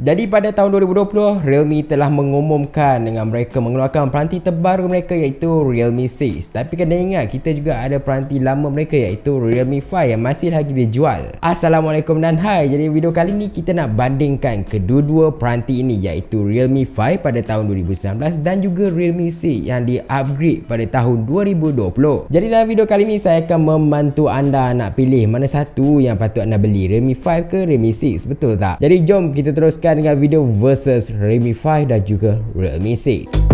Jadi pada tahun 2020, Realme telah mengumumkan dengan mereka mengeluarkan peranti terbaru mereka iaitu Realme 6. Tapi kena ingat kita juga ada peranti lama mereka iaitu Realme 5 yang masih lagi dijual. Assalamualaikum dan hai. Jadi video kali ni kita nak bandingkan kedua-dua peranti ini iaitu Realme 5 pada tahun 2019 dan juga Realme 6 yang di-upgrade pada tahun 2020. Jadi dalam video kali ni saya akan membantu anda nak pilih mana satu yang patut anda beli, Realme 5 ke Realme 6, betul tak? Jadi jom kita teruskan teruskan dengan video versus Realme 5 dan juga Realme 6.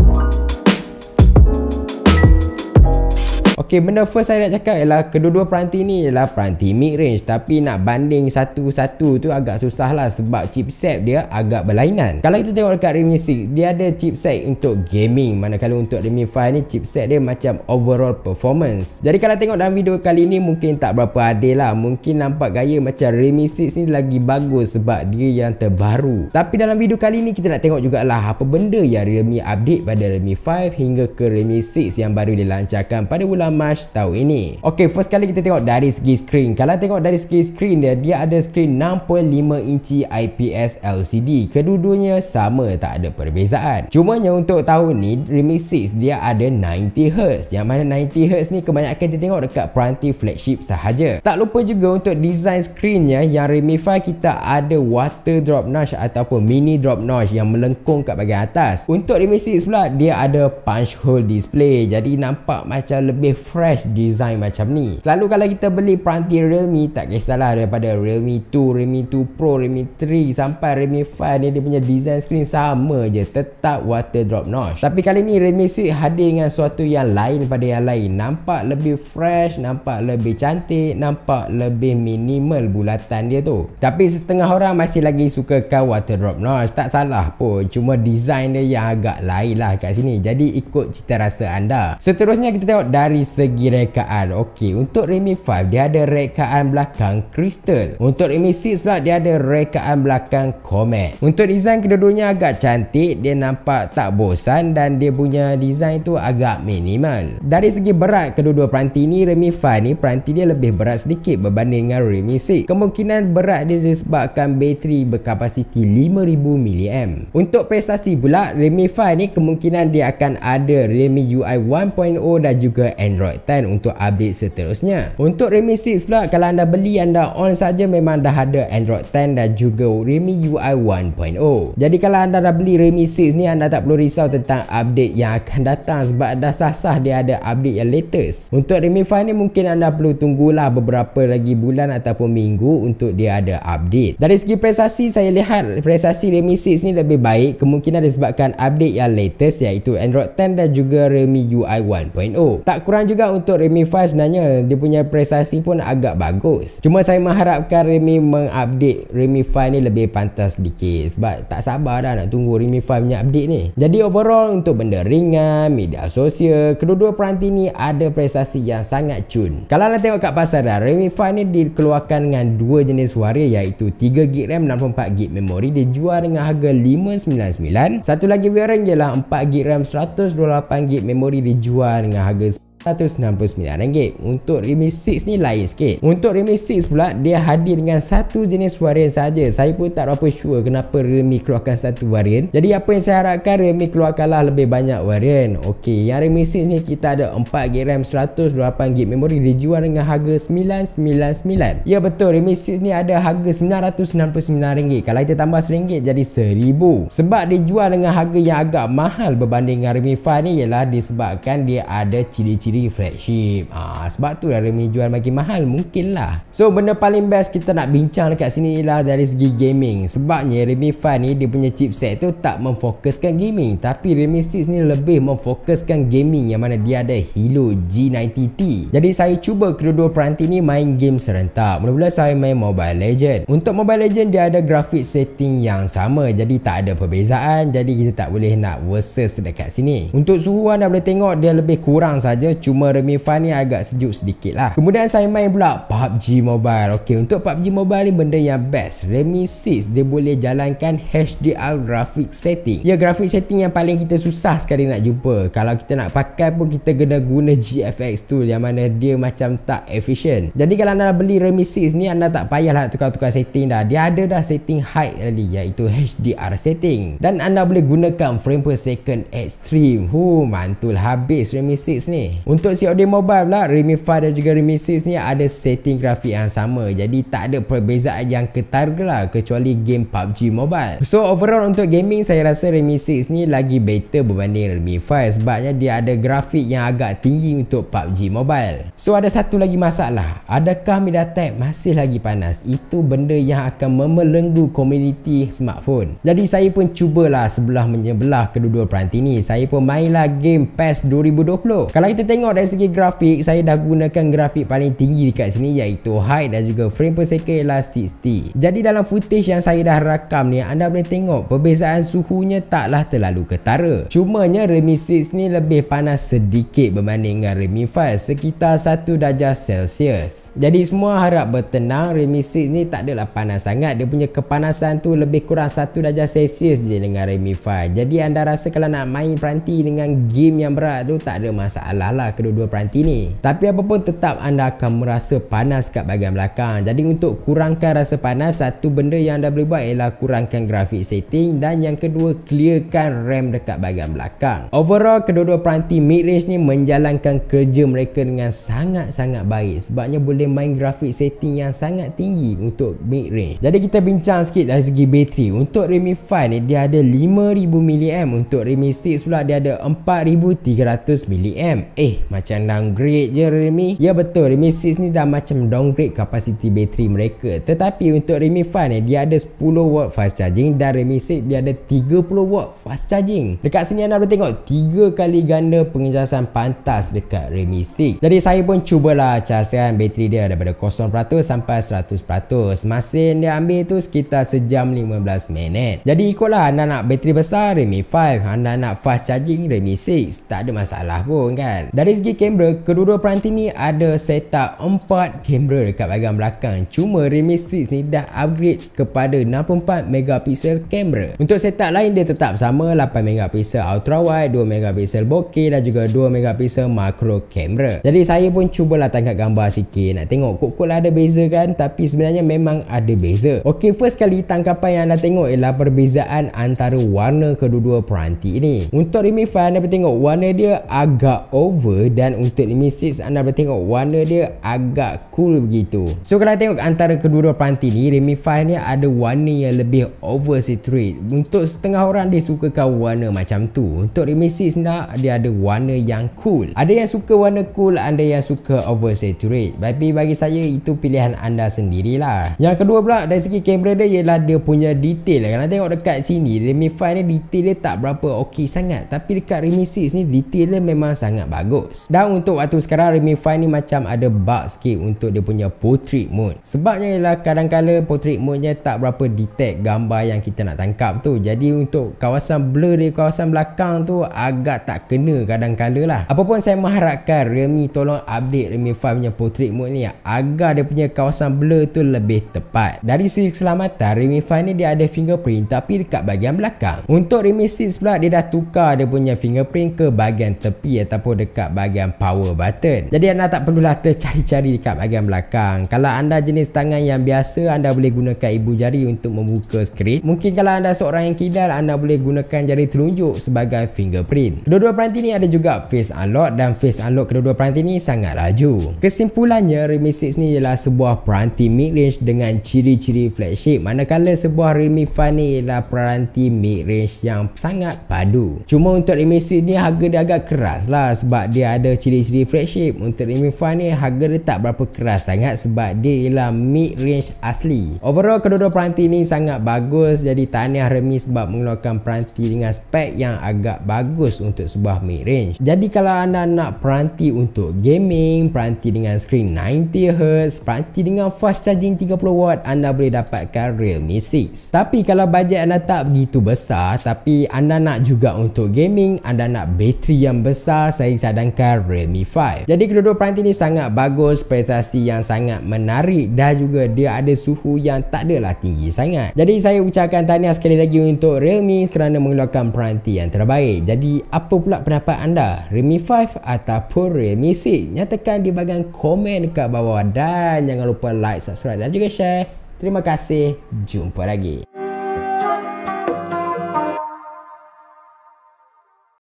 Okey, benda first saya nak cakap ialah kedua-dua peranti ni ialah peranti mid-range tapi nak banding satu-satu tu agak susah lah sebab chipset dia agak berlainan. Kalau kita tengok dekat Redmi 6, dia ada chipset untuk gaming manakala untuk Redmi 5 ni chipset dia macam overall performance. Jadi kalau tengok dalam video kali ni mungkin tak berapa adil lah. Mungkin nampak gaya macam Redmi 6 ni lagi bagus sebab dia yang terbaru. Tapi dalam video kali ni kita nak tengok jugalah apa benda yang Redmi update pada Redmi 5 hingga ke Redmi 6 yang baru dilancarkan pada bulan March tahun ini. Okey, first kali kita tengok dari segi screen. Kalau tengok dari segi screen dia, dia ada screen 6.5 inci IPS LCD. Kedua-duanya sama, tak ada perbezaan. Cumanya untuk tahun ni, Remix 6 dia ada 90Hz. Yang mana 90Hz ni kebanyakan kita tengok dekat peranti flagship sahaja. Tak lupa juga untuk design screennya, yang Remix 5 kita ada water drop notch ataupun mini drop notch yang melengkung kat bagian atas. Untuk Remix 6 pula, dia ada punch hole display. Jadi nampak macam lebih fresh design macam ni Selalu kalau kita beli peranti Realme Tak kisahlah daripada Realme 2, Realme 2 Pro, Realme 3 Sampai Realme 5 ni dia punya design screen sama je Tetap water drop notch Tapi kali ni Realme 6 hadir dengan suatu yang lain pada yang lain Nampak lebih fresh, nampak lebih cantik Nampak lebih minimal bulatan dia tu Tapi setengah orang masih lagi sukakan water drop notch Tak salah pun Cuma design dia yang agak lain lah kat sini Jadi ikut cita rasa anda Seterusnya kita tengok dari segi rekaan Okey, untuk Redmi 5 dia ada rekaan belakang crystal untuk Redmi 6 pula dia ada rekaan belakang comet untuk design kedua-duanya agak cantik dia nampak tak bosan dan dia punya design tu agak minimal dari segi berat kedua-dua peranti ni Redmi 5 ni peranti dia lebih berat sedikit berbanding dengan Redmi 6 kemungkinan berat dia disebabkan bateri berkapasiti 5000 mAh untuk prestasi pula Redmi 5 ni kemungkinan dia akan ada Redmi UI 1.0 dan juga Android Android 10 untuk update seterusnya. Untuk Redmi 6 pula kalau anda beli anda on saja memang dah ada Android 10 dan juga Redmi UI 1.0. Jadi kalau anda dah beli Redmi 6 ni anda tak perlu risau tentang update yang akan datang sebab dah sah-sah dia ada update yang latest. Untuk Redmi 5 ni mungkin anda perlu tunggulah beberapa lagi bulan ataupun minggu untuk dia ada update. Dari segi prestasi saya lihat prestasi Redmi 6 ni lebih baik kemungkinan disebabkan update yang latest iaitu Android 10 dan juga Redmi UI 1.0. Tak kurang juga juga untuk Remy Fast sebenarnya dia punya prestasi pun agak bagus. Cuma saya mengharapkan Remy mengupdate Remy Fast ni lebih pantas dikit sebab tak sabar dah nak tunggu Remy Fast punya update ni. Jadi overall untuk benda ringan, media sosial, kedua-dua peranti ni ada prestasi yang sangat cun. Kalau nak tengok kat pasaran, Remy Fast ni dikeluarkan dengan dua jenis suara iaitu 3GB RAM 64GB memori dia jual dengan harga 599. Satu lagi variant ialah 4GB RAM 128GB memori dijual dengan harga RM169 Untuk Remix 6 ni lain sikit Untuk Remix 6 pula Dia hadir dengan satu jenis varian saja. Saya pun tak berapa sure Kenapa Remix keluarkan satu varian Jadi apa yang saya harapkan Remix keluarkanlah lebih banyak varian Okey, yang Remix 6 ni Kita ada 4GB RAM 108GB memory Dijual dengan harga RM999 Ya betul Remix 6 ni ada harga RM969 Kalau kita tambah RM1 jadi RM1000 Sebab dijual dengan harga yang agak mahal Berbanding dengan Remix 5 ni Ialah disebabkan dia ada ciri-ciri diri flagship ha, ah, Sebab tu lah Realme jual makin mahal Mungkin lah So benda paling best kita nak bincang dekat sini ialah dari segi gaming Sebabnya Realme fan ni dia punya chipset tu tak memfokuskan gaming Tapi Realme 6 ni lebih memfokuskan gaming Yang mana dia ada Hilo G90T Jadi saya cuba kedua-dua peranti ni main game serentak Mula-mula saya main Mobile Legend Untuk Mobile Legend dia ada grafik setting yang sama Jadi tak ada perbezaan Jadi kita tak boleh nak versus dekat sini Untuk suhu anda boleh tengok dia lebih kurang saja Cuma Remy Fun ni agak sejuk sedikit lah Kemudian saya main pula PUBG Mobile Okey untuk PUBG Mobile ni benda yang best Remy 6 dia boleh jalankan HDR graphic setting Ya graphic setting yang paling kita susah sekali nak jumpa Kalau kita nak pakai pun kita kena guna GFX tu. Yang mana dia macam tak efficient. Jadi kalau anda beli Remy 6 ni anda tak payahlah nak tukar-tukar setting dah Dia ada dah setting height tadi iaitu HDR setting Dan anda boleh gunakan frame per second extreme Huh mantul habis Remy 6 ni untuk COD Mobile pula Realme 5 dan juga Realme 6 ni ada setting grafik yang sama Jadi tak ada perbezaan yang ketar ke lah Kecuali game PUBG Mobile So overall untuk gaming saya rasa Realme 6 ni lagi better berbanding Realme 5 Sebabnya dia ada grafik yang agak tinggi untuk PUBG Mobile So ada satu lagi masalah Adakah MediaTek masih lagi panas? Itu benda yang akan memelenggu komuniti smartphone Jadi saya pun cubalah sebelah menyebelah kedua-dua peranti ni Saya pun mainlah game PES 2020 Kalau kita tengok tengok dari segi grafik saya dah gunakan grafik paling tinggi dekat sini iaitu height dan juga frame per second ialah 60 jadi dalam footage yang saya dah rakam ni anda boleh tengok perbezaan suhunya taklah terlalu ketara cumanya Redmi 6 ni lebih panas sedikit berbanding dengan Redmi 5 sekitar 1 darjah Celsius jadi semua harap bertenang Redmi 6 ni tak adalah panas sangat dia punya kepanasan tu lebih kurang 1 darjah Celsius je dengan Redmi 5 jadi anda rasa kalau nak main peranti dengan game yang berat tu tak ada masalah lah lah kedua-dua peranti ni tapi apapun tetap anda akan merasa panas kat bahagian belakang jadi untuk kurangkan rasa panas satu benda yang anda boleh buat ialah kurangkan grafik setting dan yang kedua clearkan RAM dekat bahagian belakang overall kedua-dua peranti mid-range ni menjalankan kerja mereka dengan sangat-sangat baik sebabnya boleh main grafik setting yang sangat tinggi untuk mid-range jadi kita bincang sikit dari segi bateri untuk Redmi 5 ni dia ada 5000 mAh untuk Redmi 6 pula dia ada 4300 mAh eh macam downgrade je Redmi. Ya betul, Redmi 6 ni dah macam downgrade kapasiti bateri mereka. Tetapi untuk Redmi 5 ni dia ada 10W fast charging dan Redmi 6 dia ada 30W fast charging. Dekat sini anda boleh tengok 3 kali ganda pengecasan pantas dekat Redmi 6. Jadi saya pun cubalah casan bateri dia daripada 0% sampai 100%. Masa yang dia ambil tu sekitar sejam 15 minit. Jadi ikutlah anda nak bateri besar Redmi 5, anda nak fast charging Redmi 6, tak ada masalah pun kan. Dan dari segi kamera, kedua-dua peranti ni ada setup 4 kamera dekat bahagian belakang. Cuma Realme 6 ni dah upgrade kepada 64 megapixel kamera. Untuk setup lain dia tetap sama 8 megapixel ultra wide, 2 megapixel bokeh dan juga 2 megapixel makro kamera. Jadi saya pun cubalah tangkap gambar sikit nak tengok kok-kok lah ada beza kan tapi sebenarnya memang ada beza. Okey, first kali tangkapan yang anda tengok ialah perbezaan antara warna kedua-dua peranti ini. Untuk Realme 5 anda boleh tengok warna dia agak over dan untuk Mi 6 anda boleh tengok warna dia agak cool begitu. So kalau tengok antara kedua-dua peranti ni Redmi 5 ni ada warna yang lebih over street. Untuk setengah orang dia sukakan warna macam tu. Untuk Redmi 6 nak dia ada warna yang cool. Ada yang suka warna cool, ada yang suka over street. Tapi bagi saya itu pilihan anda sendirilah. Yang kedua pula dari segi kamera dia ialah dia punya detail. Kalau tengok dekat sini Redmi 5 ni detail dia tak berapa ok sangat. Tapi dekat Redmi 6 ni detail dia memang sangat bagus bagus dan untuk waktu sekarang Redmi 5 ni macam ada bug sikit untuk dia punya portrait mode sebabnya ialah kadang-kadang portrait mode nya tak berapa detect gambar yang kita nak tangkap tu jadi untuk kawasan blur di kawasan belakang tu agak tak kena kadang-kadang lah apapun saya mengharapkan Redmi tolong update Redmi 5 punya portrait mode ni agar dia punya kawasan blur tu lebih tepat dari segi keselamatan Redmi 5 ni dia ada fingerprint tapi dekat bahagian belakang untuk Redmi 6 pula dia dah tukar dia punya fingerprint ke bahagian tepi ataupun dekat bahagian power button jadi anda tak perlulah tercari-cari dekat bahagian belakang kalau anda jenis tangan yang biasa anda boleh gunakan ibu jari untuk membuka skrin mungkin kalau anda seorang yang kidal anda boleh gunakan jari telunjuk sebagai fingerprint kedua-dua peranti ini ada juga face unlock dan face unlock kedua-dua peranti ini sangat laju kesimpulannya Realme 6 ni ialah sebuah peranti mid-range dengan ciri-ciri flagship manakala sebuah Realme 5 ni ialah peranti mid-range yang sangat padu cuma untuk Realme 6 ni harga dia agak keras lah sebab dia dia ada ciri-ciri flagship untuk Redmi Find ni harga dia tak berapa keras sangat sebab dia ialah mid range asli overall kedua-dua peranti ni sangat bagus jadi tahniah Redmi sebab mengeluarkan peranti dengan spek yang agak bagus untuk sebuah mid range jadi kalau anda nak peranti untuk gaming peranti dengan screen 90Hz peranti dengan fast charging 30W anda boleh dapatkan Realme 6 tapi kalau bajet anda tak begitu besar tapi anda nak juga untuk gaming anda nak bateri yang besar saya sadang menggunakan Redmi 5 jadi kedua-dua peranti ni sangat bagus prestasi yang sangat menarik dan juga dia ada suhu yang tak adalah tinggi sangat jadi saya ucapkan tahniah sekali lagi untuk Realme kerana mengeluarkan peranti yang terbaik jadi apa pula pendapat anda Redmi 5 ataupun Realme 6 nyatakan di bahagian komen dekat bawah dan jangan lupa like, subscribe dan juga share terima kasih jumpa lagi